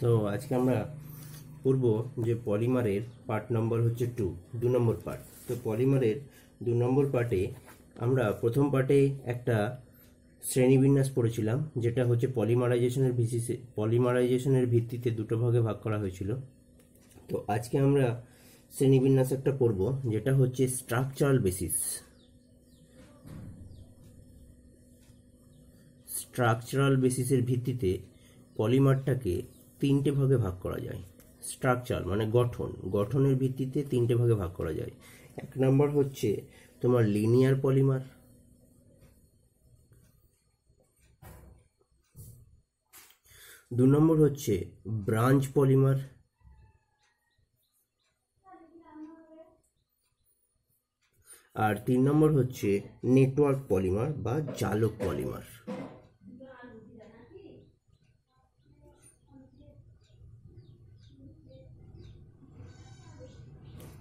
তো আজকে আমরা পড়ব যে পলিমারের পার্ট নম্বর হচ্ছে টু দু নম্বর পার্ট তো পলিমারের দু নম্বর পার্টে আমরা প্রথম পার্টে একটা শ্রেণীবিন্যাস পড়েছিলাম যেটা হচ্ছে পলিমারাইজেশনের ভিসিসে পলিমারাইজেশনের ভিত্তিতে দুটো ভাগে ভাগ করা হয়েছিল তো আজকে আমরা শ্রেণীবিন্যাস একটা পড়ব যেটা হচ্ছে স্ট্রাকচারাল বেসিস স্ট্রাকচারাল বেসিসের ভিত্তিতে পলিমারটাকে তিনটে ভাগে ভাগ করা যায় স্ট্রাকচার মানে গঠন গঠনের ভিত্তিতে তিনটে ভাগে ভাগ করা যায় এক নম্বর হচ্ছে তোমার লিনিয়ার পলিমার দু নম্বর হচ্ছে ব্রাঞ্চ পলিমার আর তিন নম্বর হচ্ছে নেটওয়ার্ক পলিমার বা জালক পলিমার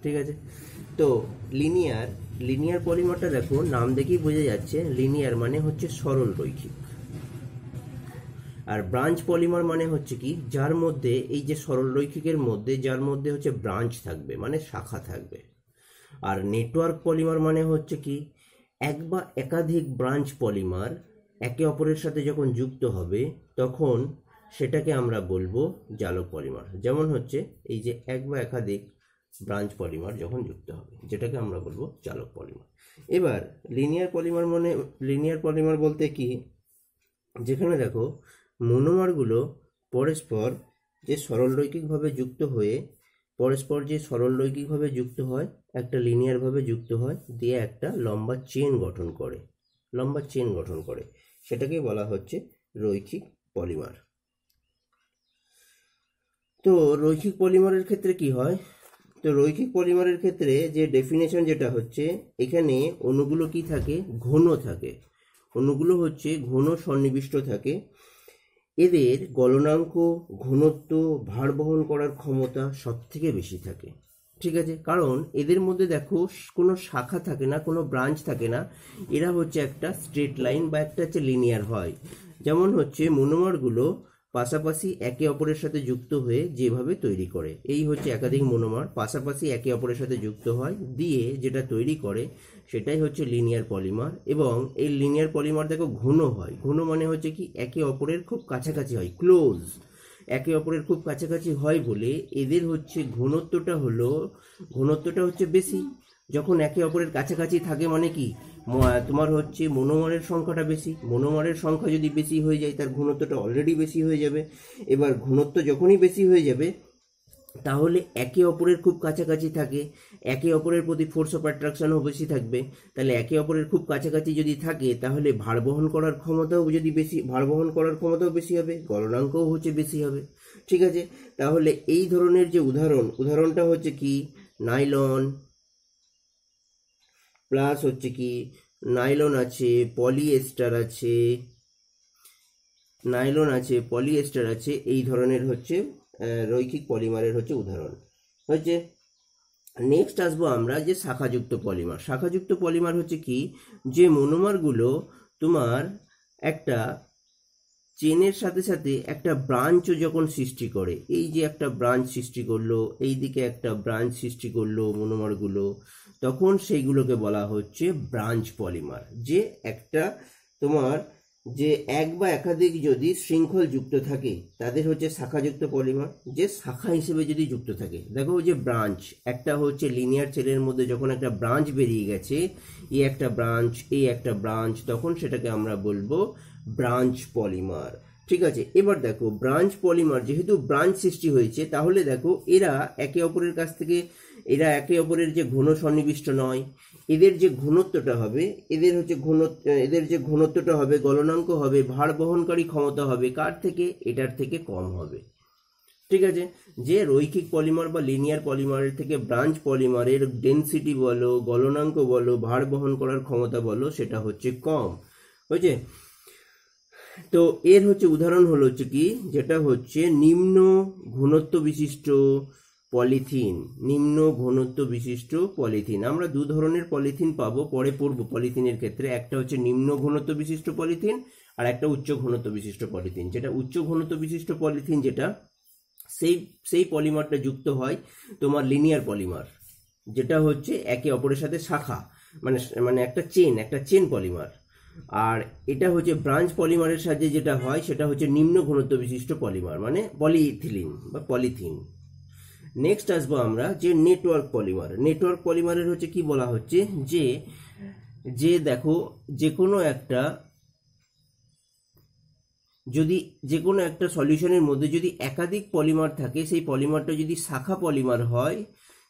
ঠিক আছে তো লিনিয়ার লিনিয়ার পলিমারটা দেখো নাম দেখেই বোঝা যাচ্ছে লিনিয়ার মানে হচ্ছে সরল রৈখিক আর ব্রাঞ্চ পলিমার মানে হচ্ছে কি যার মধ্যে এই যে সরল রৈখিকের মধ্যে যার মধ্যে হচ্ছে ব্রাঞ্চ থাকবে মানে শাখা থাকবে আর নেটওয়ার্ক পলিমার মানে হচ্ছে কি এক বা একাধিক ব্রাঞ্চ পলিমার একে অপরের সাথে যখন যুক্ত হবে তখন সেটাকে আমরা বলবো জালক পলিমার যেমন হচ্ছে এই যে এক বা একাধিক ব্রাঞ্চ পলিমার যখন যুক্ত হবে যেটাকে আমরা বলবো চালক পলিমার এবার লিনিয়ার পলিমার মানে লিনিয়ার পলিমার বলতে কি যেখানে দেখো মনোমারগুলো পরস্পর যে সরলরৈখিকভাবে যুক্ত হয়ে পরস্পর যে সরলরৈখিকভাবে যুক্ত হয় একটা লিনিয়ারভাবে যুক্ত হয় দিয়ে একটা লম্বা চেন গঠন করে লম্বা চেন গঠন করে সেটাকে বলা হচ্ছে রৈখিক পলিমার তো রৈখিক পলিমারের ক্ষেত্রে কি হয় তো রৈখিক পলিমারের ক্ষেত্রে যে ডেফিনেশন যেটা হচ্ছে এখানে অণুগুলো কি থাকে ঘন থাকে অনুগুলো হচ্ছে ঘন সন্নিবিষ্ট থাকে এদের গলনাঙ্ক ঘনত্ব ভার বহন করার ক্ষমতা সব থেকে বেশি থাকে ঠিক আছে কারণ এদের মধ্যে দেখো কোনো শাখা থাকে না কোনো ব্রাঞ্চ থাকে না এরা হচ্ছে একটা স্ট্রেট লাইন বা একটা হচ্ছে লিনিয়ার হয় যেমন হচ্ছে মনোমারগুলো পাশাপাশি একে অপরের সাথে যুক্ত হয়ে যেভাবে তৈরি করে এই হচ্ছে একাধিক মনোমার পাশাপাশি একে অপরের সাথে যুক্ত হয় দিয়ে যেটা তৈরি করে সেটাই হচ্ছে লিনিয়ার পলিমার এবং এই লিনিয়ার পলিমার দেখো ঘন হয় ঘন মানে হচ্ছে কি একে অপরের খুব কাছাকাছি হয় ক্লোজ একে অপরের খুব কাছাকাছি হয় বলে এদের হচ্ছে ঘনত্বটা হলো ঘনত্বটা হচ্ছে বেশি যখন একে অপরের কাছাকাছি থাকে মানে কি তোমার হচ্ছে মনোমরের সংখ্যাটা বেশি মনোমরের সংখ্যা যদি বেশি হয়ে যায় তার ঘনত্বটা অলরেডি বেশি হয়ে যাবে এবার ঘনত্ব যখনই বেশি হয়ে যাবে তাহলে একে অপরের খুব কাছাকাছি থাকে একে অপরের প্রতি ফোর্স অফ অ্যাট্রাকশনও বেশি থাকবে তাহলে একে অপরের খুব কাছাকাছি যদি থাকে তাহলে ভার বহন করার ক্ষমতাও যদি বেশি ভার বহন করার ক্ষমতাও বেশি হবে গণনাঙ্কও হচ্ছে বেশি হবে ঠিক আছে তাহলে এই ধরনের যে উদাহরণ উদাহরণটা হচ্ছে কি নাইলন প্লাস হচ্ছে কি নাইলন আছে পলিয়েস্টার আছে নাইলন আছে পলিয়েস্টার আছে এই ধরনের হচ্ছে রৈখিক পলিমারের হচ্ছে উদাহরণ হচ্ছে নেক্সট আসবো আমরা যে শাখাযুক্ত পলিমার শাখাযুক্ত পলিমার হচ্ছে কি যে মনোমারগুলো তোমার একটা চেনের সাথে সাথে একটা ব্রাঞ্চও যখন সৃষ্টি করে এই যে একটা ব্রাঞ্চ সৃষ্টি করলো এই দিকে একটা ব্রাঞ্চ সৃষ্টি করলো মনোমারগুলো তখন সেইগুলোকে বলা হচ্ছে ব্রাঞ্চ পলিমার যে একটা তোমার যে এক বা একাধিক যদি শৃঙ্খল যুক্ত থাকে তাদের হচ্ছে শাখাযুক্ত পলিমার যে শাখা হিসেবে যদি যুক্ত থাকে দেখো যে ব্রাঞ্চ একটা হচ্ছে লিনিয়ার সেলের মধ্যে যখন একটা ব্রাঞ্চ বেরিয়ে গেছে এই একটা ব্রাঞ্চ এই একটা ব্রাঞ্চ তখন সেটাকে আমরা বলবো ব্রাঞ্চ পলিমার ঠিক আছে এবার দেখো ব্রাঞ্চ পলিমার যেহেতু ব্রাঞ্চ সৃষ্টি হয়েছে তাহলে দেখো এরা একে অপরের কাছ থেকে এরা একে অপরের যে ঘন সন্নিবিষ্ট নয় এদের যে ঘনত্বটা হবে এদের হচ্ছে ঘন এদের যে ঘনত্বটা হবে গলনাঙ্ক হবে ভার বহনকারী ক্ষমতা হবে কার থেকে এটার থেকে কম হবে ঠিক আছে যে রৈখিক পলিমার বা লিনিয়ার পলিমারের থেকে ব্রাঞ্চ পলিমারের ডেন্সিটি বলো গলনাঙ্ক বলো ভার বহন করার ক্ষমতা বলো সেটা হচ্ছে কম বুঝছে তো এর হচ্ছে উদাহরণ হলো হচ্ছে কি যেটা হচ্ছে নিম্ন ঘনত্ব বিশিষ্ট পলিথিন নিম্ন ঘনত্ব বিশিষ্ট পলিথিন আমরা দু ধরনের পলিথিন পাবো পরে পড়বো পলিথিনের ক্ষেত্রে একটা হচ্ছে নিম্ন ঘনত্ব বিশিষ্ট পলিথিন আর একটা উচ্চ ঘনত্ব বিশিষ্ট পলিথিন যেটা উচ্চ ঘনত্ব বিশিষ্ট পলিথিন যেটা সেই সেই পলিমারটা যুক্ত হয় তোমার লিনিয়ার পলিমার যেটা হচ্ছে একে অপরের সাথে শাখা মানে মানে একটা চেন একটা চেন পলিমার আর এটা হচ্ছে ব্রাঞ্চ পলিমারের সাহায্যে যেটা হয় সেটা হচ্ছে নিম্ন ঘনত্ব বিশিষ্ট পলিমার মানে পলিথিলিন বা পলিথিন নেক্সট আসবো আমরা যে নেটওয়ার্ক পলিমার নেটওয়ার্ক পলিমারের হচ্ছে কি বলা হচ্ছে যে যে দেখো যে কোনো একটা যদি যে কোনো একটা সলিউশনের মধ্যে যদি একাধিক পলিমার থাকে সেই পলিমারটা যদি শাখা পলিমার হয়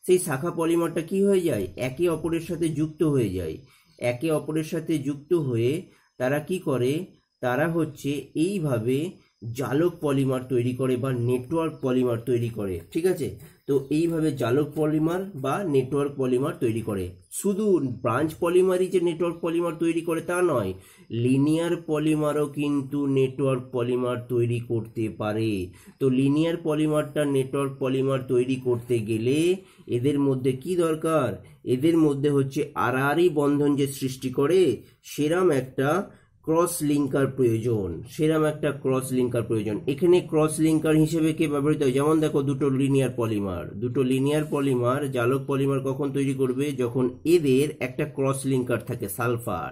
সেই শাখা পলিমারটা কি হয়ে যায় একে অপরের সাথে যুক্ত হয়ে যায় একে অপরের সাথে যুক্ত হয়ে তারা কি করে তারা হচ্ছে এইভাবে জালক পলিমার তৈরি করে বা নেটওয়ার্ক পলিমার তৈরি করে ঠিক আছে তো এইভাবে জালক পলিমার বা নেটওয়ার্ক পলিমার তৈরি করে শুধু ব্রাঞ্চ পলিমারই যে নেটওয়ার্ক পলিমার তৈরি করে তা নয় লিনিয়ার পলিমারও কিন্তু নেটওয়ার্ক পলিমার তৈরি করতে পারে তো লিনিয়ার পলিমারটা নেটওয়ার্ক পলিমার তৈরি করতে গেলে এদের মধ্যে কি দরকার এদের মধ্যে হচ্ছে আড়াআড়ি বন্ধন যে সৃষ্টি করে সেরাম একটা ক্রস লিঙ্কার প্রয়োজন সেরম একটা ক্রস লিঙ্কার প্রয়োজন এখানে ক্রস লিঙ্কার হিসেবে কে ব্যবহৃত হয় যেমন দেখো দুটো লিনিয়ার পলিমার দুটো লিনিয়ার পলিমার জালক পলিমার কখন তৈরি করবে যখন এদের একটা ক্রস লিঙ্কার থাকে সালফার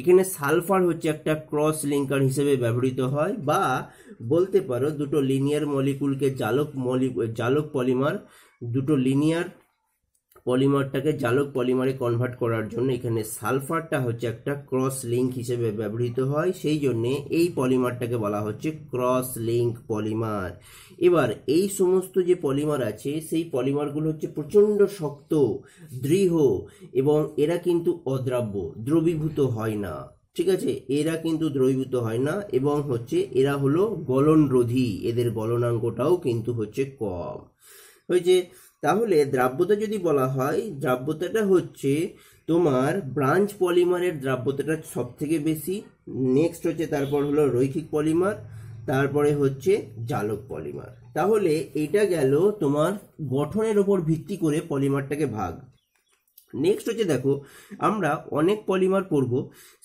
এখানে সালফার হচ্ছে একটা ক্রস লিঙ্কার হিসেবে ব্যবহৃত হয় বা বলতে পারো দুটো লিনিয়ার মলিকুলকে জালক মলি জালক পলিমার দুটো লিনিয়ার পলিমারটাকে জালক পলিমারে কনভার্ট করার জন্য এখানে সালফারটা হচ্ছে একটা ক্রস লিঙ্ক হিসেবে ব্যবহৃত হয় সেই জন্যে এই পলিমারটাকে বলা হচ্ছে ক্রস লিঙ্ক পলিমার এবার এই সমস্ত যে পলিমার আছে সেই পলিমারগুলো হচ্ছে প্রচণ্ড শক্ত দৃঢ় এবং এরা কিন্তু অদ্রাব্য দ্রবীভূত হয় না ঠিক আছে এরা কিন্তু দ্রবীভূত হয় না এবং হচ্ছে এরা হলো গলনরোধী এদের গলনাঙ্কটাও কিন্তু হচ্ছে কম হয়েছে তাহলে দ্রাব্যতা যদি বলা হয় দ্রাব্যতাটা হচ্ছে তোমার ব্রাঞ্চ পলিমারের দ্রাব্যতাটা সব থেকে বেশি নেক্সট হচ্ছে তারপর হলো রৈখিক পলিমার তারপরে হচ্ছে জালক পলিমার তাহলে এটা গেল তোমার গঠনের ওপর ভিত্তি করে পলিমারটাকে ভাগ নেক্সট হচ্ছে দেখো আমরা অনেক পলিমার পড়ব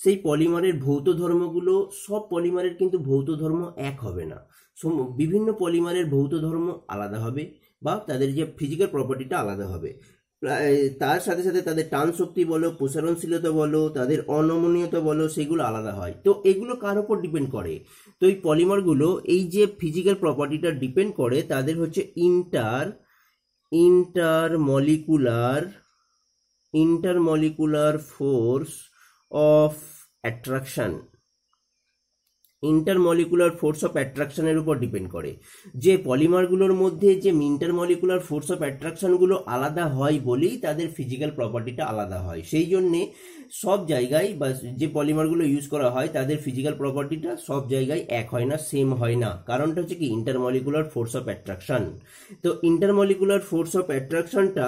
সেই পলিমারের ভৌত ধর্মগুলো সব পলিমারের কিন্তু ভৌত ধর্ম এক হবে না বিভিন্ন পলিমারের ভৌত ধর্ম আলাদা হবে বা তাদের যে ফিজিক্যাল প্রপার্টিটা আলাদা হবে তার সাথে সাথে তাদের টান শক্তি বলো প্রসারণশীলতা বলো তাদের অনমনীয়তা বলো সেগুলো আলাদা হয় তো এগুলো কার ওপর ডিপেন্ড করে তো এই পলিমারগুলো এই যে ফিজিক্যাল প্রপার্টিটা ডিপেন্ড করে তাদের হচ্ছে inter intermolecular intermolecular force of attraction intermolecular force of অ্যাট্রাকশনের উপর ডিপেন্ড করে যে পলিমারগুলোর মধ্যে যে ইন্টারমলিকুলার ফোর্স অফ অ্যাট্রাকশনগুলো আলাদা হয় বলেই তাদের ফিজিক্যাল প্রপার্টিটা আলাদা হয় সেই জন্যে সব জায়গায় বা যে পলিমারগুলো ইউজ করা হয় তাদের ফিজিক্যাল প্রপার্টিটা সব জায়গায় এক হয় না সেম হয় না কারণটা হচ্ছে কি ইন্টারমলিকুলার ফোর্স অফ অ্যাট্রাকশন তো ইন্টারমলিকুলার ফোর্স অফ অ্যাট্রাকশনটা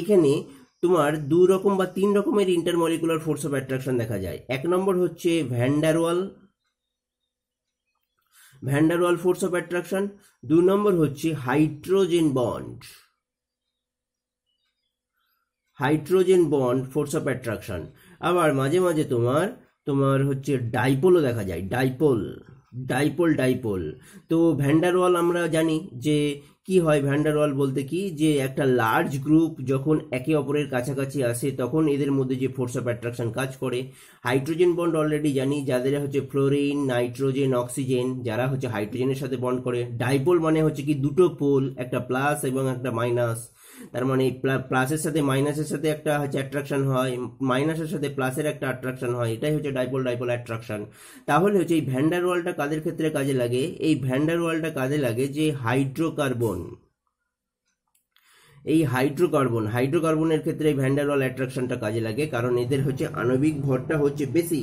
এখানে তোমার দু রকম বা তিন রকমের ইন্টারমলিকুলার ফোর্স অফ অ্যাট্রাকশন দেখা যায় এক নম্বর হচ্ছে van der Waal van der Waal force of attraction দু নম্বর হচ্ছে hydrogen bond hydrogen bond force of attraction আবার মাঝে মাঝে তোমার তোমার হচ্ছে ডাইপোলও দেখা যায় ডাইপোল ডাইপোল ডাইপোল তো ভ্যান্ডারওয়াল আমরা জানি যে কি হয় ভ্যান্ডারওয়াল বলতে কি যে একটা লার্জ গ্রুপ যখন একে অপরের কাছাকাছি আসে তখন এদের মধ্যে যে ফোর্স অফ অ্যাট্রাকশন কাজ করে হাইড্রোজেন বন্ড অলরেডি জানি যাদের হচ্ছে ফ্লোরিন নাইট্রোজেন অক্সিজেন যারা হচ্ছে হাইড্রোজেনের সাথে বন্ড করে ডাইপোল মানে হচ্ছে কি দুটো পোল একটা প্লাস এবং একটা মাইনাস তার মানে প্লাসের সাথে মাইনাসের সাথে একটা হচ্ছে অ্যাট্রাকশন হয় মাইনাসের সাথে প্লাসের একটা অ্যাট্রাকশন হয় এটাই হচ্ছে ডাইপোল ডাইপোল অ্যাট্রাকশন তাহলে হচ্ছে এই ভ্যান্ডার ওয়ালটা কাদের ক্ষেত্রে কাজে লাগে এই ভ্যান্ডার ওয়ালটা কাজে লাগে যে হাইড্রোকার্বন এই হাইড্রোকার্বন হাইড্রোকার্বনের ক্ষেত্রে ভ্যান্ডারওয়াল অ্যাট্রাকশনটা কাজে লাগে কারণ এদের হচ্ছে আণবিক ভরটা হচ্ছে বেশি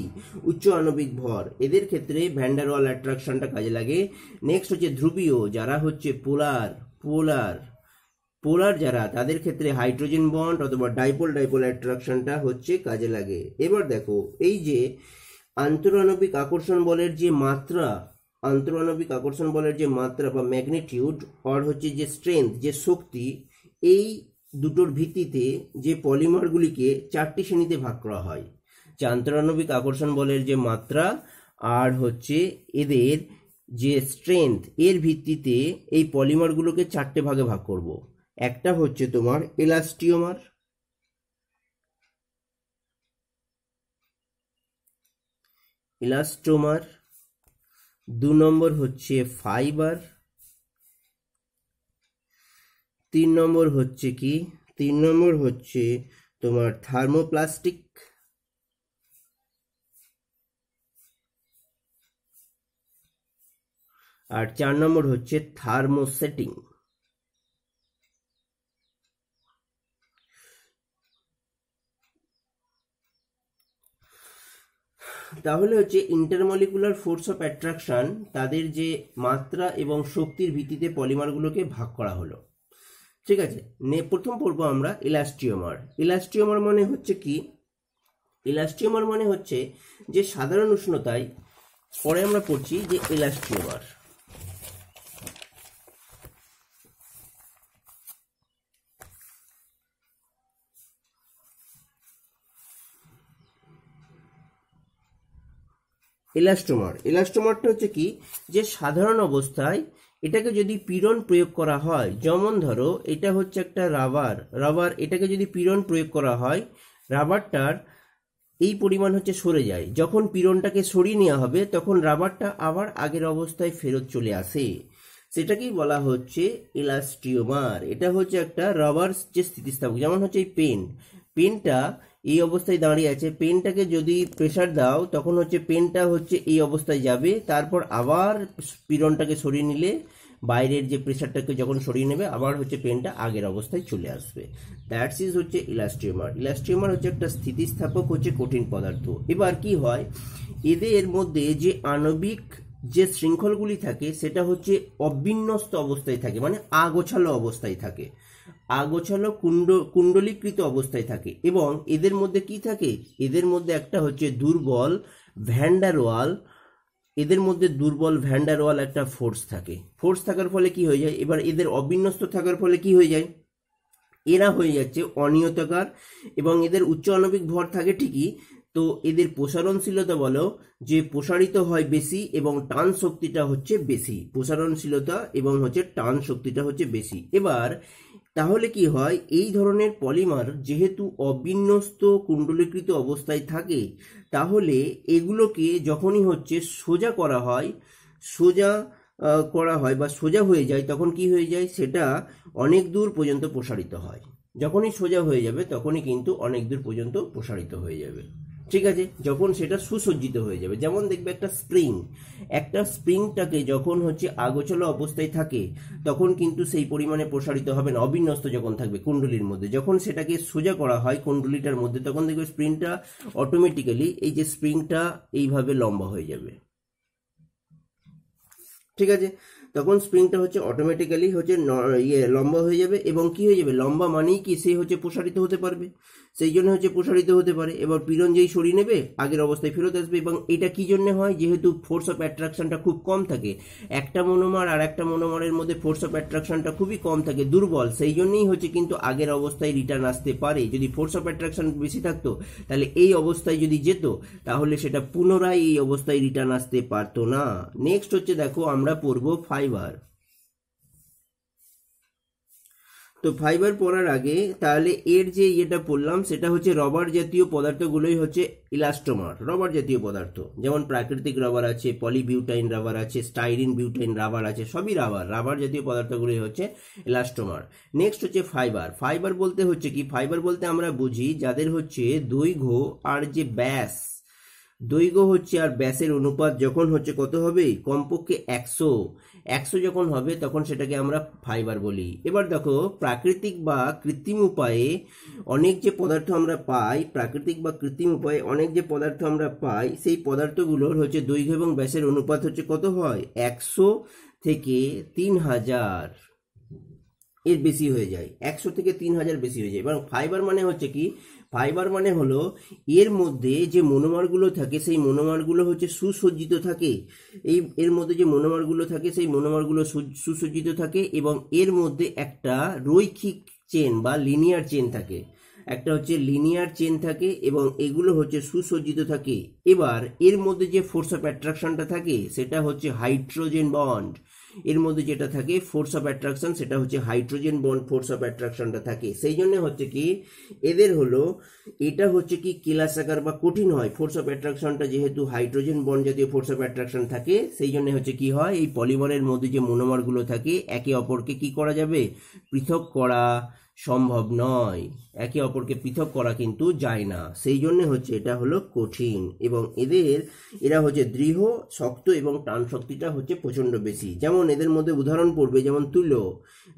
উচ্চ আণবিক ভর এদের ক্ষেত্রে ভ্যান্ডারওয়াল অ্যাট্রাকশনটা কাজে লাগে নেক্সট হচ্ছে ধ্রুবীয় যারা হচ্ছে পোলার পোলার পোলার যারা তাদের ক্ষেত্রে হাইড্রোজেন বন্ড অথবা ডাইপোল ডাইপোল অ্যাট্রাকশনটা হচ্ছে কাজে লাগে এবার দেখো এই যে আন্তরাণবিক আকর্ষণ বলের যে মাত্রা আন্তরানবিক আকর্ষণ বলের যে মাত্রা বা ম্যাগনিটিউড আর হচ্ছে যে স্ট্রেংথ যে শক্তি এই দুটোর ভিত্তিতে যে পলিমারগুলিকে চারটি শ্রেণীতে ভাগ করা হয় যে আন্তরাণবিক আকর্ষণ বলের যে মাত্রা আর হচ্ছে এদের যে স্ট্রেংথ এর ভিত্তিতে এই পলিমারগুলোকে চারটে ভাগে ভাগ করবো একটা হচ্ছে তোমার এলাস্টিওমার ইলাস্টোমার দু নম্বর হচ্ছে ফাইবার তিন নম্বর হচ্ছে কি তিন নম্বর হচ্ছে তোমার থার্মোপ্লাস্টিক আর চার নম্বর হচ্ছে থার্মোসেটিং তাহলে হচ্ছে ইন্টারমলিকুলার ফোর্স অফ অ্যাট্রাকশন তাদের যে মাত্রা এবং শক্তির ভিত্তিতে পলিমারগুলোকে ভাগ করা হলো ঠিক আছে নে প্রথম পড়বো আমরা ইলাস্টিওমার ইলাস্টিওমার মানে হচ্ছে কি ইলাস্টিওমার মানে হচ্ছে যে সাধারণ উষ্ণতায় পরে আমরা পড়ছি যে ইলাস্টিওমার এলাস্টোমার এলাস্টোমারটা হচ্ছে কি যে সাধারণ অবস্থায় এটাকে যদি পীড়ন প্রয়োগ করা হয় যেমন ধরো এটা হচ্ছে একটা রাবার রাবার এটাকে যদি পীড়ন প্রয়োগ করা হয় রাবারটার এই পরিমাণ হচ্ছে সরে যায় যখন পীড়নটাকে সরিয়ে নেওয়া হবে তখন রাবারটা আবার আগের অবস্থায় ফেরত চলে আসে সেটাকেই বলা হচ্ছে ইলাস্টিওমার এটা হচ্ছে একটা রাবার যে স্থিতিস্থাপক যেমন হচ্ছে এই পেন পেনটা এই অবস্থায় দাঁড়িয়ে আছে পেনটাকে যদি প্রেশার দাও তখন হচ্ছে পেনটা হচ্ছে এই অবস্থায় যাবে তারপর আবার পীড়নটাকে সরিয়ে নিলে বাইরের যে প্রেশারটাকে যখন সরিয়ে নেবে আবার হচ্ছে পেনটা আগের অবস্থায় চলে আসবে দ্যাটস ইজ হচ্ছে ইলাস্ট্রিমার ইলাস্ট্রিমার হচ্ছে একটা স্থিতিস্থাপক হচ্ছে কঠিন পদার্থ এবার কি হয় এদের মধ্যে যে আণবিক যে শৃঙ্খলগুলি থাকে সেটা হচ্ছে অবিন্যস্ত অবস্থায় থাকে মানে আগোছালো অবস্থায় থাকে আগোছালো কুণ্ড কুণ্ডলীকৃত অবস্থায় থাকে এবং এদের মধ্যে কি থাকে এদের মধ্যে একটা হচ্ছে দুর্বল ওয়াল এদের মধ্যে দুর্বল ওয়াল একটা ফোর্স থাকে ফোর্স থাকার ফলে কি হয়ে যায় এবার এদের অবিন্যস্ত থাকার ফলে কি হয়ে যায় এরা হয়ে যাচ্ছে অনিয়তকার এবং এদের উচ্চ আণবিক ভর থাকে ঠিকই তো এদের প্রসারণশীলতা বলো যে প্রসারিত হয় বেশি এবং টান শক্তিটা হচ্ছে বেশি প্রসারণশীলতা এবং হচ্ছে টান শক্তিটা হচ্ছে বেশি এবার তাহলে কি হয় এই ধরনের পলিমার যেহেতু অবিন্যস্ত কুণ্ডলীকৃত অবস্থায় থাকে তাহলে এগুলোকে যখনই হচ্ছে সোজা করা হয় সোজা করা হয় বা সোজা হয়ে যায় তখন কি হয়ে যায় সেটা অনেক দূর পর্যন্ত প্রসারিত হয় যখনই সোজা হয়ে যাবে তখনই কিন্তু অনেক দূর পর্যন্ত প্রসারিত হয়ে যাবে ঠিক আছে যখন সেটা সুসজ্জিত হয়ে যাবে যেমন দেখবে একটা স্প্রিং একটা স্প্রিংটাকে যখন হচ্ছে আগোছালো অবস্থায় থাকে তখন কিন্তু সেই পরিমাণে প্রসারিত হবে না অবিন্যস্ত যখন থাকবে কুণ্ডলির মধ্যে যখন সেটাকে সোজা করা হয় কুণ্ডলিটার মধ্যে তখন দেখবে স্প্রিংটা অটোমেটিক্যালি এই যে স্প্রিংটা এইভাবে লম্বা হয়ে যাবে ঠিক আছে তখন স্প্রিংটা হচ্ছে অটোমেটিক্যালি হচ্ছে ইয়ে লম্বা হয়ে যাবে এবং কি হয়ে যাবে লম্বা মানেই কি সে হচ্ছে প্রসারিত হতে পারবে সেই জন্য হচ্ছে প্রসারিত হতে পারে এবার পীড়ন যেই সরিয়ে নেবে আগের অবস্থায় ফেরত আসবে এবং এটা কি জন্য হয় যেহেতু ফোর্স অফ অ্যাট্রাকশনটা খুব কম থাকে একটা মনোমার আর একটা মনোমারের মধ্যে ফোর্স অফ অ্যাট্রাকশনটা খুবই কম থাকে দুর্বল সেই জন্যই হচ্ছে কিন্তু আগের অবস্থায় রিটার্ন আসতে পারে যদি ফোর্স অফ অ্যাট্রাকশন বেশি থাকতো তাহলে এই অবস্থায় যদি যেত তাহলে সেটা পুনরায় এই অবস্থায় রিটার্ন আসতে পারতো না নেক্সট হচ্ছে দেখো আমরা পড়বো ফাইভ ফাইবার তো ফাইবার পড়ার আগে তাহলে এর যে ইয়েটা পড়লাম সেটা হচ্ছে রবার জাতীয় পদার্থগুলোই হচ্ছে ইলাস্টোমার রবার জাতীয় পদার্থ যেমন প্রাকৃতিক রাবার আছে পলিবিউটাইন রাবার আছে স্টাইরিন বিউটাইন রাবার আছে সবই রাবার রাবার জাতীয় পদার্থগুলোই হচ্ছে ইলাস্টোমার নেক্সট হচ্ছে ফাইবার ফাইবার বলতে হচ্ছে কি ফাইবার বলতে আমরা বুঝি যাদের হচ্ছে দৈর্ঘ্য আর যে ব্যাস দৈঘ হচ্ছে আর ব্যাসের অনুপাত যখন হচ্ছে কত হবে কমপক্ষে একশো একশো যখন হবে তখন সেটাকে আমরা ফাইবার বলি এবার দেখো প্রাকৃতিক বা কৃত্রিম উপায়ে অনেক যে পদার্থ আমরা পাই প্রাকৃতিক বা কৃত্রিম উপায়ে অনেক যে পদার্থ আমরা পাই সেই পদার্থগুলোর হচ্ছে দৈর্ঘ্য এবং ব্যাসের অনুপাত হচ্ছে কত হয় একশো থেকে তিন হাজার এর বেশি হয়ে যায় একশো থেকে তিন হাজার বেশি হয়ে যায় এবং ফাইবার মানে হচ্ছে কি ফাইবার মানে হলো এর মধ্যে যে মনোমারগুলো থাকে সেই মনোমারগুলো হচ্ছে সুসজ্জিত থাকে এই এর মধ্যে যে মনোমারগুলো থাকে সেই মনোমারগুলো সুসজ্জিত থাকে এবং এর মধ্যে একটা রৈখিক চেন বা লিনিয়ার চেন থাকে একটা হচ্ছে লিনিয়ার চেন থাকে এবং এগুলো হচ্ছে সুসজ্জিত থাকে এবার এর মধ্যে যে ফোর্স অফ অ্যাট্রাকশনটা থাকে সেটা হচ্ছে হাইড্রোজেন বন্ড এর মধ্যে যেটা থাকে ফোর্স অফ অ্যাট্রাকশন সেটা হচ্ছে হাইড্রোজেন বন্ড ফোর্স অফ অ্যাট্রাকশনটা থাকে সেই জন্য হচ্ছে কি এদের হলো এটা হচ্ছে কি কেলাসাকার বা কঠিন হয় ফোর্স অফ অ্যাট্রাকশনটা যেহেতু হাইড্রোজেন বন্ড জাতীয় ফোর্স অফ অ্যাট্রাকশন থাকে সেই জন্য হচ্ছে কি হয় এই পলিমারের মধ্যে যে মনোমারগুলো থাকে একে অপরকে কি করা যাবে পৃথক করা সম্ভব নয় একে অপরকে পৃথক করা কিন্তু যায় না সেই জন্য হচ্ছে এটা হলো কঠিন এবং এদের এরা হচ্ছে দৃঢ় শক্ত এবং টান শক্তিটা হচ্ছে প্রচণ্ড বেশি যেমন এদের মধ্যে উদাহরণ পড়বে যেমন তুলো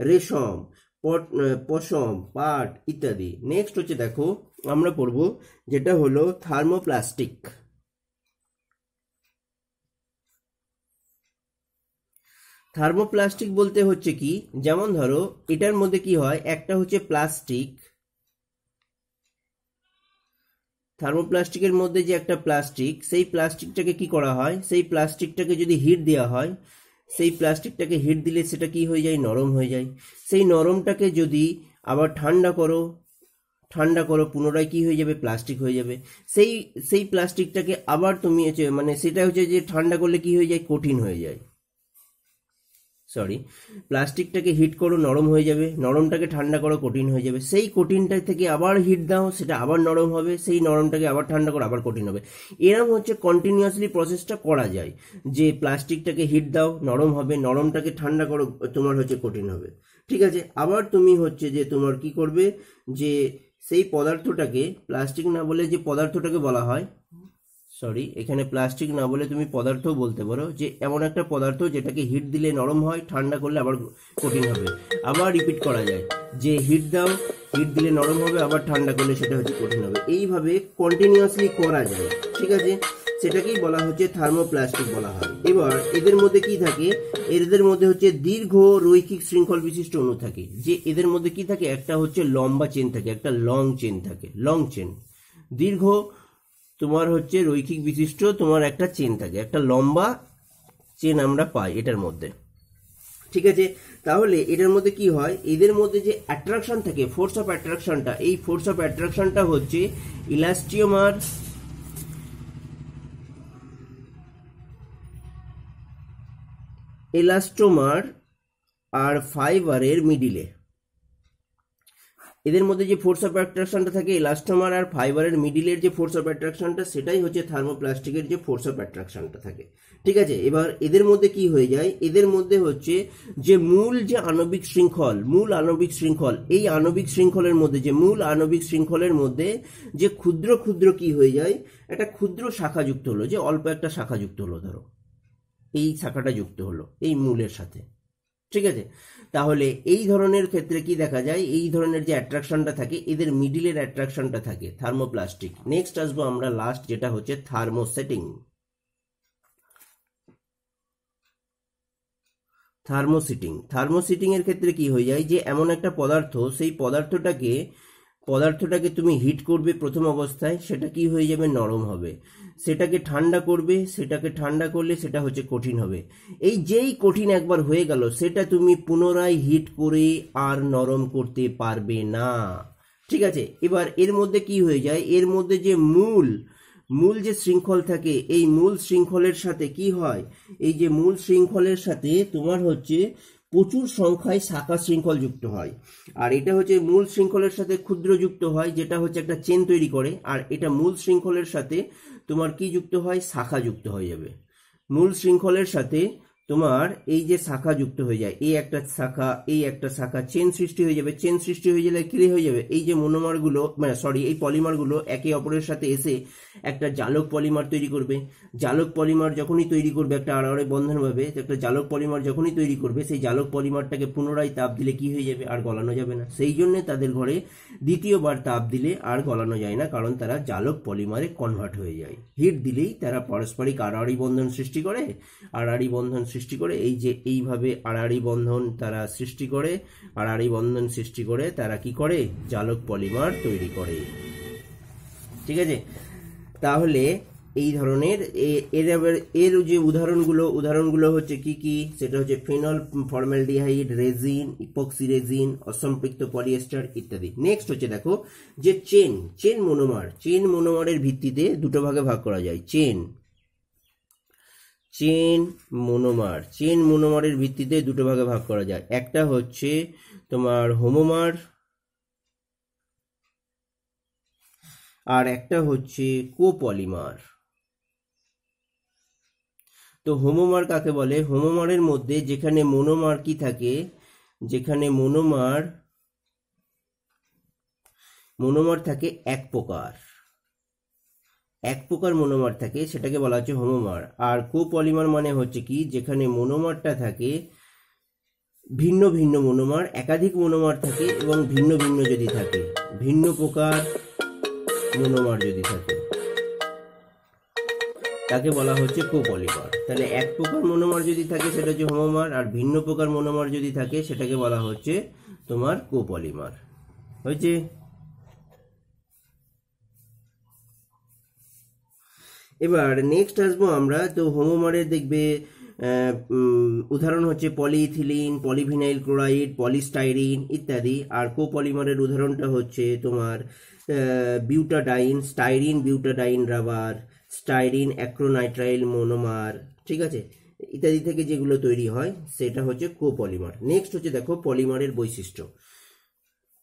রেশম পট পশম পাট ইত্যাদি নেক্সট হচ্ছে দেখো আমরা পড়ব যেটা হলো থার্মোপ্লাস্টিক থার্মোপ্লাস্টিক বলতে হচ্ছে কি যেমন ধরো এটার মধ্যে কি হয় একটা হচ্ছে প্লাস্টিক থার্মোপ্লাস্টিকের মধ্যে যে একটা প্লাস্টিক সেই প্লাস্টিকটাকে কি করা হয় সেই প্লাস্টিকটাকে যদি হিট দেওয়া হয় সেই প্লাস্টিকটাকে হিট দিলে সেটা কি হয়ে যায় নরম হয়ে যায় সেই নরমটাকে যদি আবার ঠান্ডা করো ঠান্ডা করো পুনরায় কি হয়ে যাবে প্লাস্টিক হয়ে যাবে সেই সেই প্লাস্টিকটাকে আবার তুমি মানে সেটা হচ্ছে যে ঠান্ডা করলে কি হয়ে যায় কঠিন হয়ে যায় সরি প্লাস্টিকটাকে হিট করো নরম হয়ে যাবে নরমটাকে ঠান্ডা করো কঠিন হয়ে যাবে সেই কঠিনটা থেকে আবার হিট দাও সেটা আবার নরম হবে সেই নরমটাকে আবার ঠান্ডা করো আবার কঠিন হবে এরম হচ্ছে কন্টিনিউয়াসলি প্রসেসটা করা যায় যে প্লাস্টিকটাকে হিট দাও নরম হবে নরমটাকে ঠান্ডা করো তোমার হচ্ছে কঠিন হবে ঠিক আছে আবার তুমি হচ্ছে যে তোমার কি করবে যে সেই পদার্থটাকে প্লাস্টিক না বলে যে পদার্থটাকে বলা হয় সরি এখানে প্লাস্টিক না বলে তুমি পদার্থ বলতে পারো যে এমন একটা পদার্থ যেটাকে হিট দিলে নরম হয় ঠান্ডা করলে আবার কঠিন হবে আবার রিপিট করা যায় যে হিট দাও হিট দিলে নরম হবে আবার ঠান্ডা করলে সেটা হচ্ছে কঠিন হবে এইভাবে কন্টিনিউয়াসলি করা যায় ঠিক আছে সেটাকেই বলা হচ্ছে থার্মোপ্লাস্টিক বলা হয় এবার এদের মধ্যে কি থাকে এদের মধ্যে হচ্ছে দীর্ঘ রৈখিক শৃঙ্খল বিশিষ্ট অণু থাকে যে এদের মধ্যে কি থাকে একটা হচ্ছে লম্বা চেন থাকে একটা লং চেন থাকে লং চেন দীর্ঘ তোমার হচ্ছে রৈখিক বিশিষ্ট তোমার একটা চেন থাকে একটা লম্বা চেন আমরা পাই এটার মধ্যে ঠিক আছে তাহলে এটার মধ্যে কি হয় এদের মধ্যে যে অ্যাট্রাকশন থাকে ফোর্স অফ অ্যাট্রাকশনটা এই ফোর্স অফ অ্যাট্রাকশনটা হচ্ছে ইলাস্টিওমার এলাস্টোমার আর ফাইবারের মিডিলে এদের মধ্যে যে ফোর্স অফ অ্যাট্রাকশনটা থাকে ইলাস্টোমার আর ফাইবারের মিডিলের যে ফোর্স অফ অ্যাট্রাকশনটা সেটাই হচ্ছে থার্মোপ্লাস্টিকের যে ফোর্স অফ অ্যাট্রাকশনটা থাকে ঠিক আছে এবার এদের মধ্যে কি হয়ে যায় এদের মধ্যে হচ্ছে যে মূল যে আণবিক শৃঙ্খল মূল আণবিক শৃঙ্খল এই আণবিক শৃঙ্খলের মধ্যে যে মূল আণবিক শৃঙ্খলের মধ্যে যে ক্ষুদ্র ক্ষুদ্র কি হয়ে যায় একটা ক্ষুদ্র শাখা যুক্ত হলো যে অল্প একটা শাখা যুক্ত হলো ধরো এই শাখাটা যুক্ত হলো এই মূলের সাথে ঠিক আছে তাহলে এই ধরনের ক্ষেত্রে কি দেখা যায় এই ধরনের যে অ্যাট্রাকশনটা থাকে এদের মিডিলের অ্যাট্রাকশনটা থাকে থার্মোপ্লাস্টিক নেক্সট আসবো আমরা লাস্ট যেটা হচ্ছে থার্মোসেটিং থার্মোসিটিং থার্মোসিটিং এর ক্ষেত্রে কি হয়ে যায় যে এমন একটা পদার্থ সেই পদার্থটাকে পদার্থটাকে তুমি হিট করবে প্রথম অবস্থায় সেটা কি হয়ে যাবে নরম হবে সেটাকে ঠান্ডা করবে সেটাকে ঠান্ডা করলে সেটা হচ্ছে কঠিন হবে এই যেই কঠিন একবার হয়ে গেল সেটা তুমি পুনরায় হিট করে আর নরম করতে পারবে না ঠিক আছে এবার এর মধ্যে কি হয়ে যায় এর মধ্যে যে মূল মূল যে শৃঙ্খল থাকে এই মূল শৃঙ্খলের সাথে কি হয় এই যে মূল শৃঙ্খলের সাথে তোমার হচ্ছে প্রচুর সংখ্যায় শাখা শৃঙ্খল যুক্ত হয় আর এটা হচ্ছে মূল শৃঙ্খলের সাথে ক্ষুদ্র যুক্ত হয় যেটা হচ্ছে একটা চেন তৈরি করে আর এটা মূল শৃঙ্খলের সাথে তোমার কি যুক্ত হয় শাখা যুক্ত হয়ে যাবে মূল শৃঙ্খলের সাথে তোমার এই যে শাখা যুক্ত হয়ে যায় এই একটা শাখা এই একটা শাখা চেন সৃষ্টি হয়ে যাবে চেন সৃষ্টি হয়ে গেলে কি হয়ে যাবে এই যে মনোমারগুলো মানে সরি এই পলিমারগুলো একে অপরের সাথে এসে একটা জালক পলিমার তৈরি করবে জালক পলিমার যখনই তৈরি করবে একটা আড়াআড়ে বন্ধন ভাবে একটা জালক পলিমার যখনই তৈরি করবে সেই জালক পলিমারটাকে পুনরায় তাপ দিলে কি হয়ে যাবে আর গলানো যাবে না সেই জন্য তাদের ঘরে দ্বিতীয়বার তাপ দিলে আর গলানো যায় না কারণ তারা জালক পলিমারে কনভার্ট হয়ে যায় হিট দিলেই তারা পারস্পরিক আড়াআড়ি বন্ধন সৃষ্টি করে আড়াআড়ি বন্ধন সৃষ্টি করে এই যে এইভাবে আড়াআড়ি বন্ধন তারা সৃষ্টি করে আড়াআড়ি বন্ধন সৃষ্টি করে তারা কি করে জালক পলিমার তৈরি করে ঠিক আছে তাহলে এই ধরনের এর এর যে উদাহরণগুলো উদাহরণগুলো হচ্ছে কি কি সেটা হচ্ছে phenol formaldehyde resin epoxy resin অসম্পৃক্ত পলিয়েস্টার ইত্যাদি নেক্সট হচ্ছে দেখো যে চেন চেন মনোমার চেন মনোমারের ভিত্তিতে দুটো ভাগে ভাগ করা যায় চেন চেন মনোমার চেন মনোমারের ভিত্তিতে দুটো ভাগে ভাগ করা যায় একটা হচ্ছে তোমার হোমোমার আর একটা হচ্ছে কোপলিমার তো হোমোমার কাকে বলে হোমোমারের মধ্যে যেখানে মনোমার কি থাকে যেখানে মনোমার মনোমার থাকে এক প্রকার এক প্রকার মনোমার থাকে সেটাকে বলা হচ্ছে হোমোমার আর কোপলিমার মানে হচ্ছে কি যেখানে মনোমারটা থাকে ভিন্ন ভিন্ন মনোমার একাধিক মনোমার থাকে এবং ভিন্ন ভিন্ন যদি থাকে ভিন্ন প্রকার মনোমার যদি থাকে তাকে বলা হচ্ছে কোপলিমার তাহলে এক প্রকার মনোমার যদি থাকে সেটা হচ্ছে হোমোমার আর ভিন্ন প্রকার মনোমার যদি থাকে সেটাকে বলা হচ্ছে তোমার কোপলিমার হয়েছে এবার নেক্সট আসবো আমরা তো হোমোমারের দেখবে উদাহরণ হচ্ছে পলিইথিলিন পলিভিনাইল ক্লোরাইড পলিস্টাইরিন ইত্যাদি আর কোপলিমারের উদাহরণটা হচ্ছে তোমার butadiene styrene butadiene rubber styrene acrylonitrile monomer ঠিক আছে ইত্যাদি থেকে যেগুলো তৈরি হয় সেটা হচ্ছে কোপলিমার নেক্সট হচ্ছে দেখো পলিমারের বৈশিষ্ট্য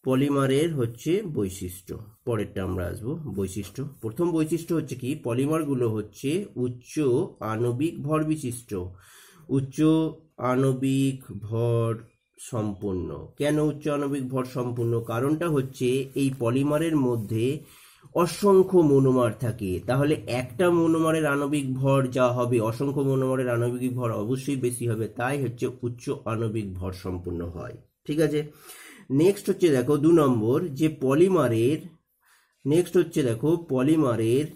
পলিমারের হচ্ছে বৈশিষ্ট্য পরেরটা আমরা আসবো বৈশিষ্ট্য প্রথম বৈশিষ্ট্য হচ্ছে কি পলিমারগুলো হচ্ছে উচ্চ আণবিক ভর বিশিষ্ট উচ্চ আণবিক ভর সম্পূর্ণ কেন উচ্চ আণবিক ভর সম্পূর্ণ কারণটা হচ্ছে এই পলিমারের মধ্যে অসংখ্য মনোমার থাকে তাহলে একটা মনোমারের আণবিক ভর যা হবে অসংখ্য মনোমারের আণবিক ভর অবশ্যই বেশি হবে তাই হচ্ছে উচ্চ আণবিক ভর সম্পূর্ণ হয় ঠিক আছে নেক্সট হচ্ছে দেখো দু নম্বর যে পলিমারের নেক্সট হচ্ছে দেখো পলিমারের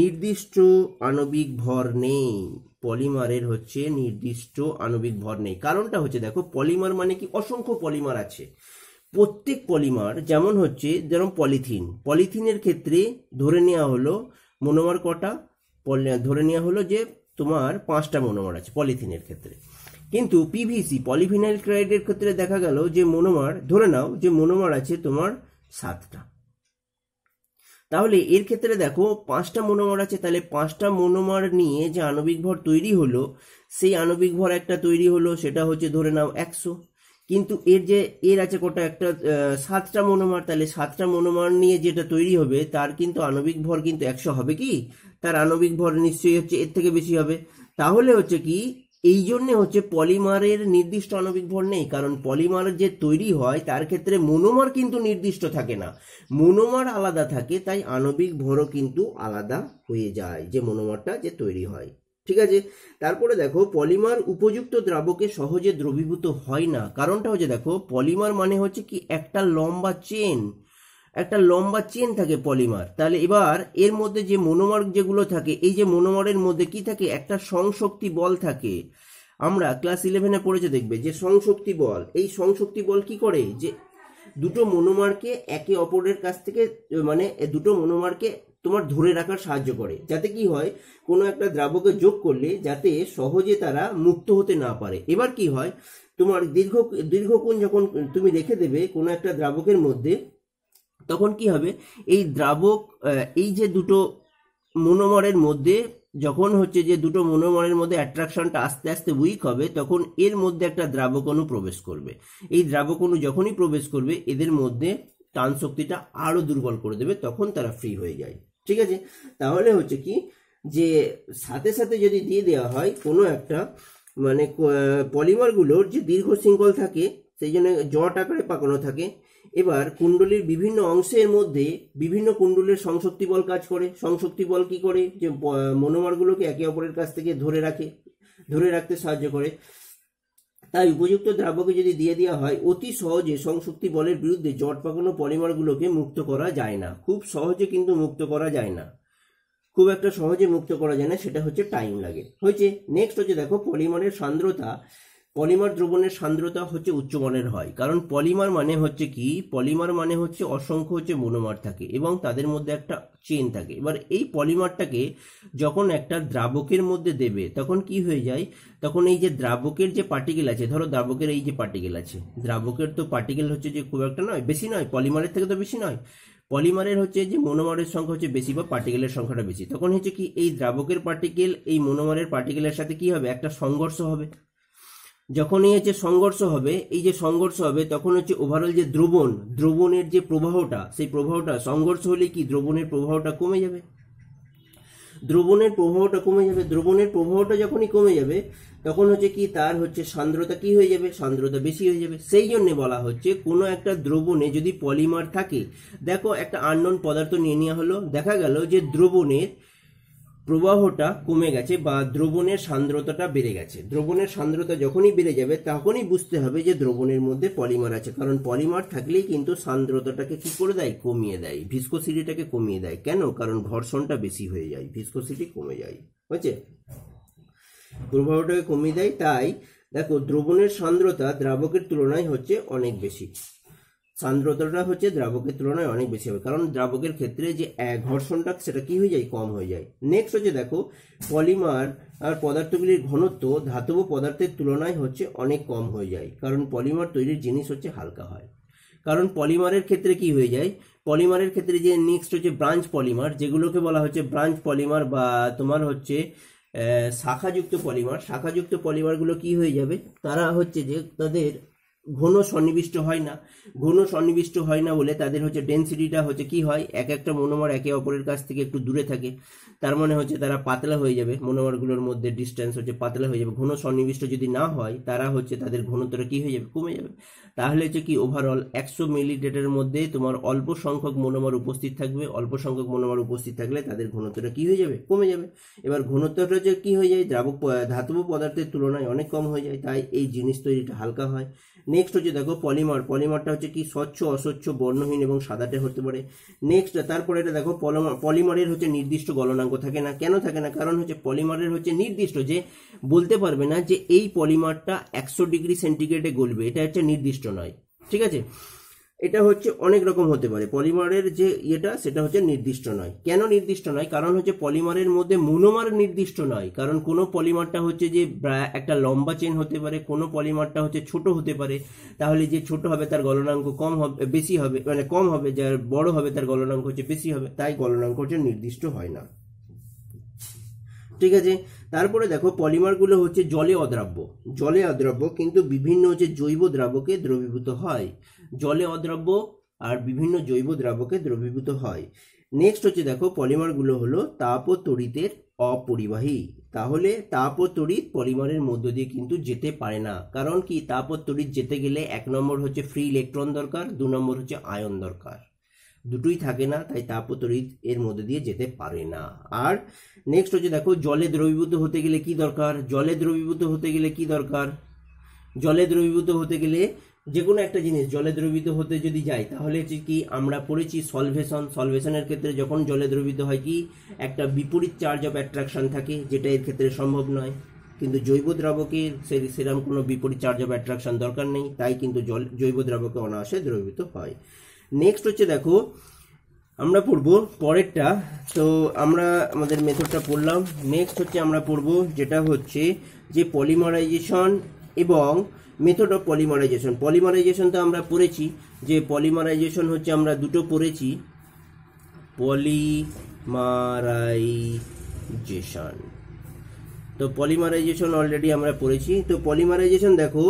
নির্দিষ্ট আণবিক ভর নেই পলিমারের হচ্ছে নির্দিষ্ট আণবিক ভর নেই কারণটা হচ্ছে দেখো পলিমার মানে কি অসংখ্য পলিমার আছে প্রত্যেক পলিমার যেমন হচ্ছে যেমন পলিথিন পলিথিনের ক্ষেত্রে ধরে নেওয়া হলো মনোমার কটা ধরে নেওয়া হলো যে তোমার পাঁচটা মনোমার আছে পলিথিনের ক্ষেত্রে কিন্তু পিভিসি পলিভিনাইল ক্লাইডের ক্ষেত্রে দেখা গেল যে মনোমার ধরে নাও যে মনোমার আছে তোমার সাতটা তাহলে এর ক্ষেত্রে দেখো পাঁচটা মনোমার আছে তাহলে পাঁচটা মনোমার নিয়ে যে আণবিক ভর তৈরি হলো সেই আণবিক ভর একটা তৈরি হলো সেটা হচ্ছে ধরে নাও একশো কিন্তু এর যে এর আছে কোটা একটা সাতটা মনোমার তাহলে সাতটা মনোমার নিয়ে যেটা তৈরি হবে তার কিন্তু আণবিক ভর কিন্তু একশো হবে কি তার আণবিক ভর নিশ্চয়ই হচ্ছে এর থেকে বেশি হবে তাহলে হচ্ছে কি এই জন্য হচ্ছে পলিমারের নির্দিষ্ট আণবিক ভর নেই কারণ পলিমার যে তৈরি হয় তার ক্ষেত্রে মনোমার কিন্তু নির্দিষ্ট থাকে না মনোমার আলাদা থাকে তাই আণবিক ভরও কিন্তু আলাদা হয়ে যায় যে মনোমারটা যে তৈরি হয় ঠিক আছে তারপরে দেখো পলিমার উপযুক্ত দ্রাবকে সহজে দ্রবীভূত হয় না কারণটা হচ্ছে দেখো পলিমার মানে হচ্ছে কি একটা লম্বা চেন একটা লম্বা চেন থাকে পলিমার তাহলে এবার এর মধ্যে যে মনোমার যেগুলো থাকে এই যে মনোমারের মধ্যে কি থাকে একটা সংশক্তি বল থাকে আমরা ক্লাস ইলেভেনে পড়েছে দেখবে যে সংশক্তি বল এই সংশক্তি বল কি করে যে দুটো মনোমারকে একে অপরের কাছ থেকে মানে দুটো মনোমারকে তোমার ধরে রাখার সাহায্য করে যাতে কি হয় কোনো একটা দ্রাবকে যোগ করলে যাতে সহজে তারা মুক্ত হতে না পারে এবার কি হয় তোমার দীর্ঘ দীর্ঘক্ষণ যখন তুমি রেখে দেবে কোনো একটা দ্রাবকের মধ্যে তখন কি হবে এই দ্রাবক এই যে দুটো মনোমরের মধ্যে যখন হচ্ছে যে দুটো মনোমরের মধ্যে অ্যাট্রাকশনটা আস্তে আস্তে উইক হবে তখন এর মধ্যে একটা দ্রাবকণু প্রবেশ করবে এই দ্রাবকণু যখনই প্রবেশ করবে এদের মধ্যে টান শক্তিটা আরও দুর্বল করে দেবে তখন তারা ফ্রি হয়ে যায় ঠিক আছে তাহলে হচ্ছে কি যে সাথে সাথে যদি দিয়ে দেওয়া হয় কোনো একটা মানে পলিমারগুলোর যে দীর্ঘ শৃঙ্খল থাকে সেই জন্য জট আকারে পাকানো থাকে এবার কুণ্ডলীর বিভিন্ন অংশের মধ্যে বিভিন্ন কুণ্ডলের সংশক্তি বল কাজ করে সংশক্তি বল কি করে যে মনোমারগুলোকে একে অপরের কাছ থেকে ধরে রাখে ধরে রাখতে সাহায্য করে তাই উপযুক্ত দ্রাব্যকে যদি দিয়ে দেওয়া হয় অতি সহজে সংশক্তি বলের বিরুদ্ধে জট পাকানো পলিমারগুলোকে মুক্ত করা যায় না খুব সহজে কিন্তু মুক্ত করা যায় না খুব একটা সহজে মুক্ত করা যায় না সেটা হচ্ছে টাইম লাগে হয়েছে নেক্সট হচ্ছে দেখো পলিমারের সান্দ্রতা পলিমার দ্রবণের সান্দ্রতা হচ্ছে উচ্চমানের হয় কারণ পলিমার মানে হচ্ছে কি পলিমার মানে হচ্ছে অসংখ্য হচ্ছে মনোমার থাকে এবং তাদের মধ্যে একটা চেন থাকে এবার এই পলিমারটাকে যখন একটা দ্রাবকের মধ্যে দেবে তখন কি হয়ে যায় তখন এই যে দ্রাবকের যে পার্টিকেল আছে ধরো দ্রাবকের এই যে পার্টিকেল আছে দ্রাবকের তো পার্টিকেল হচ্ছে যে খুব একটা নয় বেশি নয় পলিমারের থেকে তো বেশি নয় পলিমারের হচ্ছে যে মনোমারের সংখ্যা হচ্ছে বেশি বা পার্টিকেলের সংখ্যাটা বেশি তখন হচ্ছে কি এই দ্রাবকের পার্টিকেল এই মনোমারের পার্টিকেলের সাথে কি হবে একটা সংঘর্ষ হবে যখনই হচ্ছে সংঘর্ষ হবে এই যে সংঘর্ষ হবে তখন হচ্ছে ওভারঅল যে দ্রবণ দ্রবণের যে প্রবাহটা সেই প্রবাহটা সংঘর্ষ হলে কি দ্রবণের প্রবাহটা কমে যাবে দ্রবণের প্রবাহটা কমে যাবে দ্রবণের প্রবাহটা যখনই কমে যাবে তখন হচ্ছে কি তার হচ্ছে সান্দ্রতা কি হয়ে যাবে সান্দ্রতা বেশি হয়ে যাবে সেই জন্য বলা হচ্ছে কোনো একটা দ্রবণে যদি পলিমার থাকে দেখো একটা আননোন পদার্থ নিয়ে নেওয়া হলো দেখা গেল যে দ্রবণের প্রবাহটা কমে গেছে বা দ্রবণের সান্দ্রতাটা বেড়ে গেছে দ্রবণের সান্দ্রতা যখনই বেড়ে যাবে তখনই বুঝতে হবে যে দ্রবণের মধ্যে পলিমার আছে কারণ পলিমার থাকলেই কিন্তু সান্দ্রতাটাকে কি করে দেয় কমিয়ে দেয় ভিসকোসিটিটাকে কমিয়ে দেয় কেন কারণ ঘর্ষণটা বেশি হয়ে যায় ভিসকোসিটি কমে যায় বুঝছে প্রবাহটাকে কমিয়ে দেয় তাই দেখো দ্রবণের সান্দ্রতা দ্রাবকের তুলনায় হচ্ছে অনেক বেশি সান্দ্রতাটা হচ্ছে দ্রাবকের তুলনায় অনেক বেশি হবে কারণ দ্রাবকের ক্ষেত্রে যে ঘর্ষণটা সেটা কি হয়ে যায় কম হয়ে যায় নেক্সট হচ্ছে দেখো পলিমার আর পদার্থগুলির ঘনত্ব ধাতব পদার্থের তুলনায় হচ্ছে অনেক কম হয়ে যায় কারণ পলিমার তৈরির জিনিস হচ্ছে হালকা হয় কারণ পলিমারের ক্ষেত্রে কি হয়ে যায় পলিমারের ক্ষেত্রে যে নেক্সট হচ্ছে ব্রাঞ্চ পলিমার যেগুলোকে বলা হচ্ছে ব্রাঞ্চ পলিমার বা তোমার হচ্ছে শাখাযুক্ত পলিমার শাখাযুক্ত পলিমারগুলো কি হয়ে যাবে তারা হচ্ছে যে তাদের ঘন সন্নিবিষ্ট হয় না ঘন সন্নিবিষ্ট হয় না বলে তাদের হচ্ছে ডেন্সিটিটা হচ্ছে কি হয় এক একটা মনোমার একে অপরের কাছ থেকে একটু দূরে থাকে তার মানে হচ্ছে তারা পাতলা হয়ে যাবে মনোমারগুলোর মধ্যে ডিস্টেন্স হচ্ছে পাতলা হয়ে যাবে ঘন সন্নিবিষ্ট যদি না হয় তারা হচ্ছে তাদের ঘনত্বটা কি হয়ে যাবে কমে যাবে তাহলে হচ্ছে কি ওভারঅল একশো মিলিলিটারের মধ্যে তোমার অল্প সংখ্যক মনোমার উপস্থিত থাকবে অল্প সংখ্যক মনোমার উপস্থিত থাকলে তাদের ঘনত্বটা কি হয়ে যাবে কমে যাবে এবার ঘনত্বটা হচ্ছে কি হয়ে যায় দ্রাবক ধাতব পদার্থের তুলনায় অনেক কম হয়ে যায় তাই এই জিনিস তৈরিটা হালকা হয় নেক্সট হচ্ছে দেখো পলিমার পলিমারটা হচ্ছে কি স্বচ্ছ অস্বচ্ছ বর্ণহীন এবং সাদাটে হতে পারে নেক্সট তারপরে এটা দেখো পলিমার পলিমারের হচ্ছে নির্দিষ্ট গলনাঙ্ক থাকে না কেন থাকে না কারণ হচ্ছে পলিমারের হচ্ছে নির্দিষ্ট যে বলতে পারবে না যে এই পলিমারটা একশো ডিগ্রি সেন্টিগ্রেডে গলবে এটা হচ্ছে নির্দিষ্ট নয় ঠিক আছে এটা হচ্ছে অনেক রকম হতে পারে পলিমারের যে ইয়েটা সেটা হচ্ছে নির্দিষ্ট নয় কেন নির্দিষ্ট নয় কারণ হচ্ছে পলিমারের মধ্যে মনোমার নির্দিষ্ট নয় কারণ কোনো পলিমারটা হচ্ছে যে একটা লম্বা চেন হতে পারে কোনো পলিমারটা হচ্ছে ছোট হতে পারে তাহলে যে ছোট হবে তার গলনাঙ্ক কম হবে বেশি হবে মানে কম হবে যার বড় হবে তার গলনাঙ্ক হচ্ছে বেশি হবে তাই গলনাঙ্ক হচ্ছে নির্দিষ্ট হয় না ঠিক আছে তারপরে দেখো পলিমারগুলো হচ্ছে জলে অদ্রাব্য জলে অদ্রাব্য কিন্তু বিভিন্ন হচ্ছে জৈব দ্রাবকে দ্রবীভূত হয় জলে অদ্রব্য আর বিভিন্ন জৈব দ্রাবকে দ্রবীভূত হয় নেক্সট হচ্ছে দেখো পলিমারগুলো হলো তাপ ও তড়িতের অপরিবাহী তাহলে তাপ ও তড়িৎ পলিমারের মধ্য দিয়ে কিন্তু যেতে পারে না কারণ কি তাপ ও তড়িৎ যেতে গেলে এক নম্বর হচ্ছে ফ্রি ইলেকট্রন দরকার দু নম্বর হচ্ছে আয়ন দরকার দুটোই থাকে না তাই তাপ ও তড়িৎ এর মধ্যে দিয়ে যেতে পারে না আর নেক্সট হচ্ছে দেখো জলে দ্রবীভূত হতে গেলে কি দরকার জলে দ্রবীভূত হতে গেলে কি দরকার জলে দ্রবীভূত হতে গেলে যে কোনো একটা জিনিস জলে দ্রবিত হতে যদি যায় তাহলে হচ্ছে কি আমরা পড়েছি সলভেশন সলভেশনের ক্ষেত্রে যখন জলে দ্রবিত হয় কি একটা বিপরীত চার্জ অফ অ্যাট্রাকশন থাকে যেটা এর ক্ষেত্রে সম্ভব নয় কিন্তু জৈব দ্রাবকের সেরকম কোনো বিপরীত চার্জ অফ অ্যাট্রাকশন দরকার নেই তাই কিন্তু জল জৈব দ্রাবকে অনায়াসে দ্রবিত হয় নেক্সট হচ্ছে দেখো আমরা পড়ব পরেরটা তো আমরা আমাদের মেথডটা পড়লাম নেক্সট হচ্ছে আমরা পড়ব যেটা হচ্ছে যে পলিমারাইজেশন এবং মেথড অফ পলিমারাইজেশন পলিমারাইজেশন তো আমরা পড়েছি যে পলিমারাইজেশন হচ্ছে আমরা দুটো পড়েছি পলিমারাইজেশন তো পলিমারাইজেশন অলরেডি আমরা পড়েছি তো পলিমারাইজেশন দেখো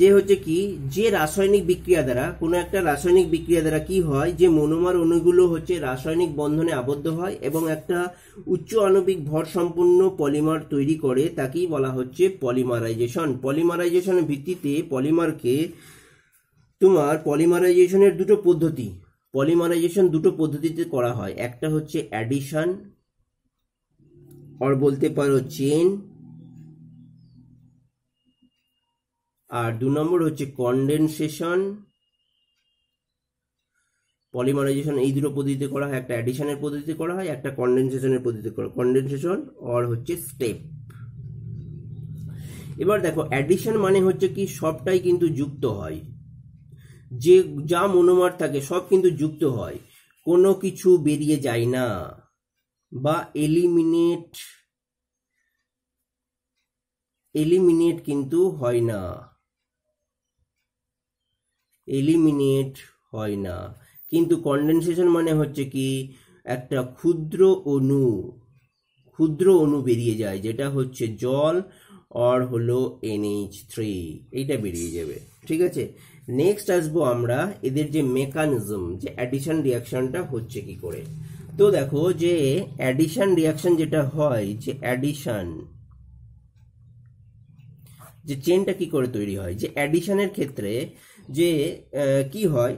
যে হচ্ছে কি যে রাসায়নিক বিক্রিয়া দ্বারা কোনো একটা রাসায়নিক বিক্রিয়া দ্বারা কি হয় যে মনোমার অণুগুলো হচ্ছে রাসায়নিক বন্ধনে আবদ্ধ হয় এবং একটা উচ্চ আণবিক ভর সম্পন্ন পলিমার তৈরি করে তাকেই বলা হচ্ছে পলিমারাইজেশন পলিমারাইজেশনের ভিত্তিতে পলিমারকে তোমার পলিমারাইজেশনের দুটো পদ্ধতি পলিমারাইজেশন দুটো পদ্ধতিতে করা হয় একটা হচ্ছে অ্যাডিশন আর বলতে পারো চেন আর দু নম্বর হচ্ছে কন্ডেনসেশন পলিমারাইজেশন এই দুটো পদ্ধতিতে করা হয় একটা অ্যাডিশনের পদ্ধতিতে করা হয় একটা কন্ডেনসেশনের পদ্ধতিতে করা কন্ডেনসেশন অর হচ্ছে স্টেপ এবার দেখো অ্যাডিশন মানে হচ্ছে কি সবটাই কিন্তু যুক্ত হয় যে যা মনোমার থাকে সব কিন্তু যুক্ত হয় কোনো কিছু বেরিয়ে যায় না বা এলিমিনেট এলিমিনেট কিন্তু হয় না এলিমিনেট হয় না কিন্তু কন্ডেনসেশন মানে হচ্ছে কি একটা ক্ষুদ্র অণু ক্ষুদ্র অণু বেরিয়ে যায় যেটা হচ্ছে জল অর হলো এনএইচ থ্রি এইটা বেরিয়ে যাবে ঠিক আছে নেক্সট আসবো আমরা এদের যে মেকানিজম যে অ্যাডিশন রিয়াকশনটা হচ্ছে কি করে তো দেখো যে অ্যাডিশন রিয়াকশন যেটা হয় যে অ্যাডিশন যে চেনটা কি করে তৈরি হয় যে অ্যাডিশনের ক্ষেত্রে যে কি হয়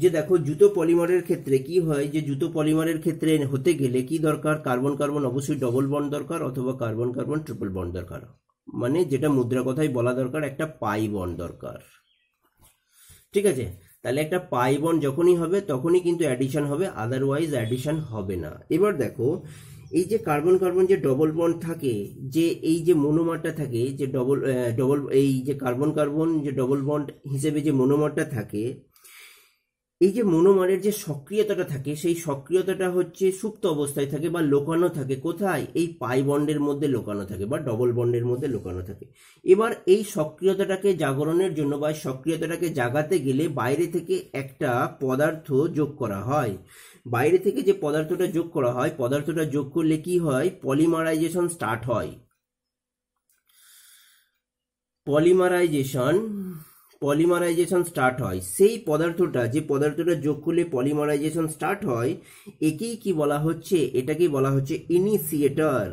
যে দেখো জুতো পলিমারের ক্ষেত্রে কি হয় যে জুতো পলিমারের ক্ষেত্রে হতে গেলে কি দরকার কার্বন কার্বন অবশ্যই ডবল বন্ড দরকার অথবা কার্বন কার্বন ট্রিপল বন্ড দরকার মানে যেটা মুদ্রা কথায় বলা দরকার একটা পাই বন্ড দরকার ঠিক আছে তাহলে একটা পাই বন্ড যখনই হবে তখনই কিন্তু অ্যাডিশন হবে আদারওয়াইজ অ্যাডিশন হবে না এবার দেখো এই যে কার্বন কার্বন যে ডবল বন্ড থাকে যে এই যে মনোমারটা থাকে যে ডবল ডবল এই যে কার্বন কার্বন যে ডবল বন্ড হিসেবে যে মনোমারটা থাকে এই যে মনোমারের যে সক্রিয়তাটা থাকে সেই সক্রিয়তাটা হচ্ছে সুপ্ত অবস্থায় থাকে বা লোকানো থাকে কোথায় এই পাই বন্ডের মধ্যে লোকানো থাকে বা ডবল বন্ডের মধ্যে লোকানো থাকে এবার এই সক্রিয়তাটাকে জাগরণের জন্য বা সক্রিয়তাটাকে জাগাতে গেলে বাইরে থেকে একটা পদার্থ যোগ করা হয় বাইরে থেকে যে পদার্থটা যোগ করা হয় পদার্থটা যোগ করলে কি হয় পলিমারাইজেশন স্টার্ট হয় পলিমারাইজেশন পলিমারাইজেশন স্টার্ট হয় সেই পদার্থটা যে পদার্থটা যোগ করলে পলিমারাইজেশন স্টার্ট হয় একেই কি বলা হচ্ছে এটাকেই বলা হচ্ছে ইনিশিয়েটর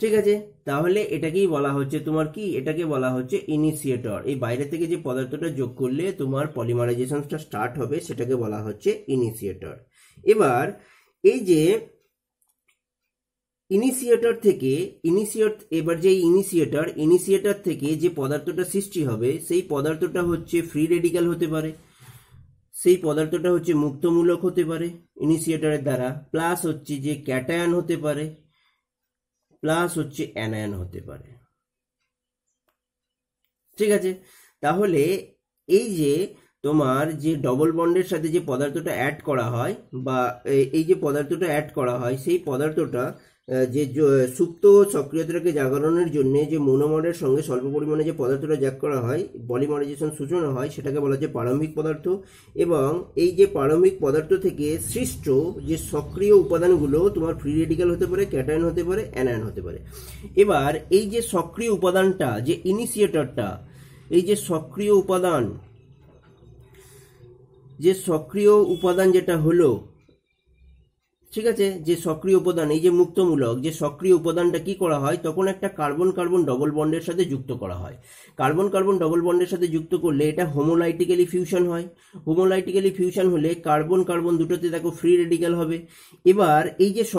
ঠিক আছে তাহলে এটাকেই বলা হচ্ছে তোমার কি এটাকে বলা হচ্ছে ইনিশিয়েটর এই বাইরে থেকে যে পদার্থটা যোগ করলে তোমার পলিমারাইজেশনটা স্টার্ট হবে সেটাকে বলা হচ্ছে ইনিশিয়েটর এবার এই যে ইনিশিয়েটর থেকে ইনিশিয়েট এবার যে ইনিশিয়েটর ইনিশিয়েটর থেকে যে পদার্থটা সৃষ্টি হবে সেই পদার্থটা হচ্ছে ফ্রি রেডিক্যাল হতে পারে সেই পদার্থটা হচ্ছে মুক্তমূলক হতে পারে ইনিশিয়েটরের দ্বারা প্লাস হচ্ছে যে ক্যাটায়ন হতে পারে প্লাস হচ্ছে অ্যানায়ন হতে পারে ঠিক আছে তাহলে এই যে তোমার যে ডবল বন্ডের সাথে যে পদার্থটা অ্যাড করা হয় বা এই যে পদার্থটা অ্যাড করা হয় সেই পদার্থটা যে সুপ্ত সক্রিয়তাকে জাগরণের জন্য যে মনোমরের সঙ্গে স্বল্প পরিমাণে যে পদার্থটা ত্যাগ করা হয় পলিমারাইজেশন সূচনা হয় সেটাকে বলা হচ্ছে প্রারম্ভিক পদার্থ এবং এই যে প্রারম্ভিক পদার্থ থেকে সৃষ্ট যে সক্রিয় উপাদানগুলো তোমার ফ্রি রেডিক্যাল হতে পারে ক্যাটায়ন হতে পারে অ্যানায়ন হতে পারে এবার এই যে সক্রিয় উপাদানটা যে ইনিশিয়েটরটা এই যে সক্রিয় উপাদান যে সক্রিয় উপাদান যেটা হলো ঠিক আছে যে সক্রিয় উপাদান এই যে মুক্তমূলক যে সক্রিয় উপাদানটা কি করা হয় তখন একটা কার্বন কার্বন ডবল বন্ডের সাথে যুক্ত করা হয় কার্বন কার্বন ডবল বন্ডের সাথে যুক্ত করলে এটা হোমোলাইটিক্যালি ফিউশন হয় হোমোলাইটিক্যালি ফিউশন হলে কার্বন কার্বন দুটোতে দেখো ফ্রি রেডিক্যাল হবে এবার এই যে